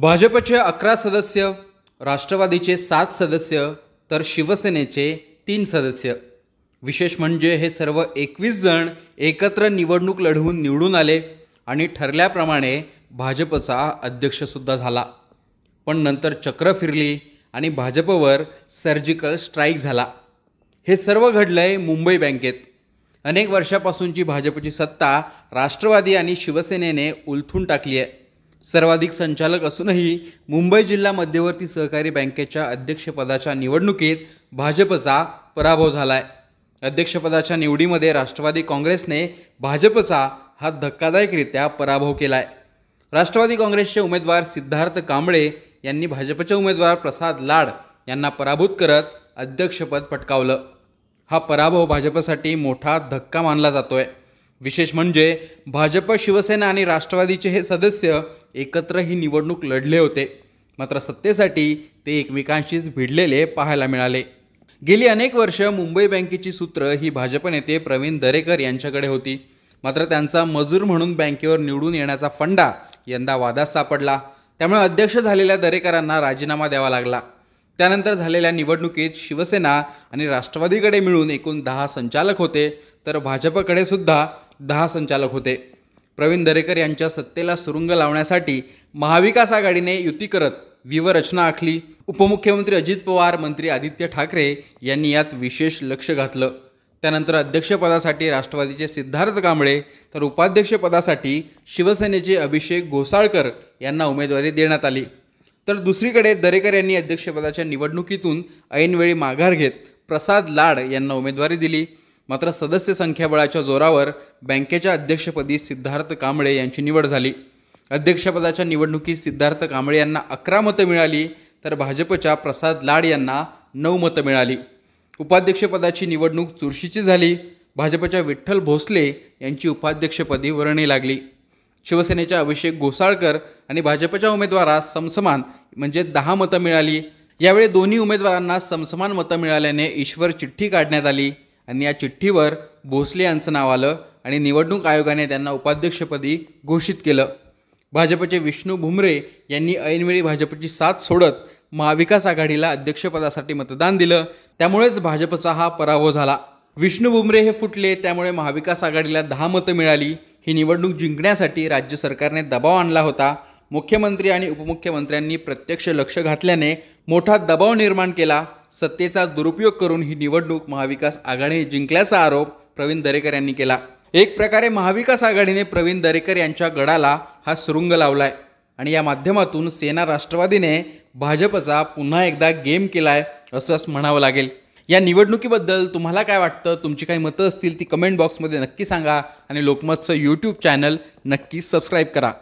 भाजपचे अकरा सदस्य राष्ट्रवादीचे सात सदस्य तर शिवसेनेचे तीन सदस्य विशेष म्हणजे हे सर्व एकवीस जण एकत्र निवडणूक लढवून निवडून आले आणि ठरल्याप्रमाणे भाजपचा अध्यक्षसुद्धा झाला पण नंतर चक्र फिरली आणि भाजपवर सर्जिकल स्ट्राईक झाला हे सर्व घडलं आहे मुंबई बँकेत अनेक वर्षापासूनची भाजपची सत्ता राष्ट्रवादी आणि शिवसेनेने उलथून टाकली आहे सर्वाधिक संचालक असूनही मुंबई जिल्हा मध्यवर्ती सहकारी बँकेच्या अध्यक्षपदाच्या निवडणुकीत भाजपचा पराभव झाला आहे अध्यक्षपदाच्या निवडीमध्ये राष्ट्रवादी काँग्रेसने भाजपचा हा धक्कादायकरित्या पराभव केला आहे राष्ट्रवादी काँग्रेसचे उमेदवार सिद्धार्थ कांबळे यांनी भाजपचे उमेदवार प्रसाद लाड यांना पराभूत करत अध्यक्षपद पटकावलं हा पराभव भाजपसाठी मोठा धक्का मानला जातोय विशेष म्हणजे भाजप शिवसेना आणि राष्ट्रवादीचे हे सदस्य एकत्र ही निवडणूक लढले होते मात्र सत्तेसाठी ते एकमेकांशीच भिडलेले पाहायला मिळाले गेली अनेक वर्ष मुंबई बँकेची सूत्र ही भाजप नेते प्रवीण दरेकर यांच्याकडे होती मात्र त्यांचा मजूर म्हणून बँकेवर निवडून येण्याचा फंडा यंदा वादात सापडला त्यामुळे अध्यक्ष झालेल्या दरेकरांना राजीनामा द्यावा लागला त्यानंतर झालेल्या निवडणुकीत शिवसेना आणि राष्ट्रवादीकडे मिळून एकूण दहा संचालक होते तर भाजपकडे सुद्धा दहा संचालक होते प्रवीण दरेकर यांच्या सत्तेला सुरुंग लावण्यासाठी महाविकास आघाडीने युती करत व्यूहरचना आखली उपमुख्यमंत्री अजित पवार मंत्री आदित्य ठाकरे यांनी यात विशेष लक्ष घातलं त्यानंतर अध्यक्षपदासाठी राष्ट्रवादीचे सिद्धार्थ कांबळे तर उपाध्यक्षपदासाठी शिवसेनेचे अभिषेक गोसाळकर यांना उमेदवारी देण्यात आली तर दुसरीकडे दरेकर यांनी अध्यक्षपदाच्या निवडणुकीतून ऐनवेळी माघार घेत प्रसाद लाड यांना उमेदवारी दिली मात्र सदस्य संख्याबळाच्या जोरावर बँकेच्या अध्यक्षपदी सिद्धार्थ कांबळे यांची निवड झाली अध्यक्षपदाच्या निवडणुकीत सिद्धार्थ कांबळे यांना अकरा मतं मिळाली तर भाजपच्या प्रसाद लाड यांना नऊ मतं मिळाली उपाध्यक्षपदाची निवडणूक चुरशीची झाली भाजपच्या विठ्ठल भोसले यांची उपाध्यक्षपदी वर्णी लागली शिवसेनेच्या अभिषेक घोसाळकर आणि भाजपच्या उमेदवारास समसमान म्हणजे दहा मतं मिळाली यावेळी दोन्ही उमेदवारांना समसमान मतं मिळाल्याने ईश्वर चिठ्ठी काढण्यात आली आणि या चिठ्ठीवर भोसले यांचं नाव आलं आणि निवडणूक आयोगाने त्यांना उपाध्यक्षपदी घोषित केलं भाजपचे विष्णू भुमरे यांनी ऐनवेळी भाजपची साथ सोडत महाविकास आघाडीला अध्यक्षपदासाठी मतदान दिलं त्यामुळेच भाजपचा हा पराभव झाला विष्णू बुमरे हे फुटले त्यामुळे महाविकास आघाडीला दहा मतं मिळाली ही निवडणूक जिंकण्यासाठी राज्य सरकारने दबाव आणला होता मुख्यमंत्री आणि उपमुख्यमंत्र्यांनी प्रत्यक्ष लक्ष घातल्याने मोठा दबाव निर्माण केला सत्तेचा दुरुपयोग करून ही निवडणूक महाविकास आघाडीने जिंकल्याचा आरोप प्रवीण दरेकर यांनी केला एक प्रकारे महाविकास आघाडीने प्रवीण दरेकर यांच्या गडाला हा सुरुंग लावलाय आणि या माध्यमातून सेना राष्ट्रवादीने भाजपचा पुन्हा एकदा गेम केलाय असंच म्हणावं लागेल या निवडणुकीबद्दल तुम्हाला काय वाटतं तुमची काही मतं असतील ती कमेंट बॉक्समध्ये नक्की सांगा आणि लोकमतचं यूट्यूब चॅनल नक्की सबस्क्राईब करा